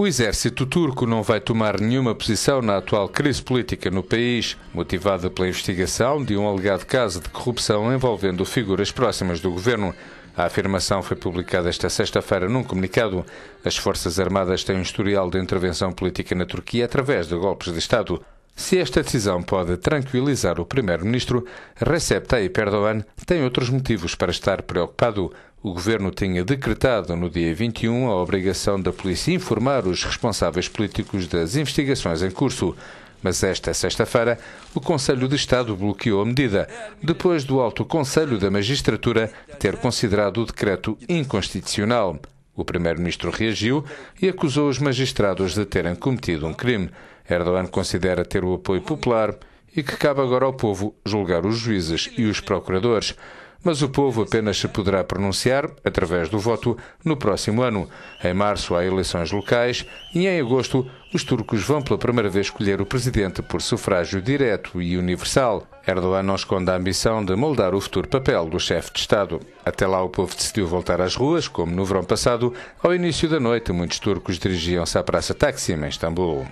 O exército turco não vai tomar nenhuma posição na atual crise política no país, motivada pela investigação de um alegado caso de corrupção envolvendo figuras próximas do governo. A afirmação foi publicada esta sexta-feira num comunicado. As Forças Armadas têm um historial de intervenção política na Turquia através de golpes de Estado. Se esta decisão pode tranquilizar o primeiro-ministro, Recep Tayyip Erdogan tem outros motivos para estar preocupado. O governo tinha decretado no dia 21 a obrigação da polícia informar os responsáveis políticos das investigações em curso. Mas esta sexta-feira, o Conselho de Estado bloqueou a medida, depois do Alto Conselho da Magistratura ter considerado o decreto inconstitucional. O primeiro-ministro reagiu e acusou os magistrados de terem cometido um crime. Erdogan considera ter o apoio popular e que cabe agora ao povo julgar os juízes e os procuradores mas o povo apenas se poderá pronunciar, através do voto, no próximo ano. Em março há eleições locais e em agosto os turcos vão pela primeira vez escolher o presidente por sufrágio direto e universal. Erdogan não esconde a ambição de moldar o futuro papel do chefe de Estado. Até lá, o povo decidiu voltar às ruas, como no verão passado. Ao início da noite, muitos turcos dirigiam-se à Praça Taksim, em Istambul.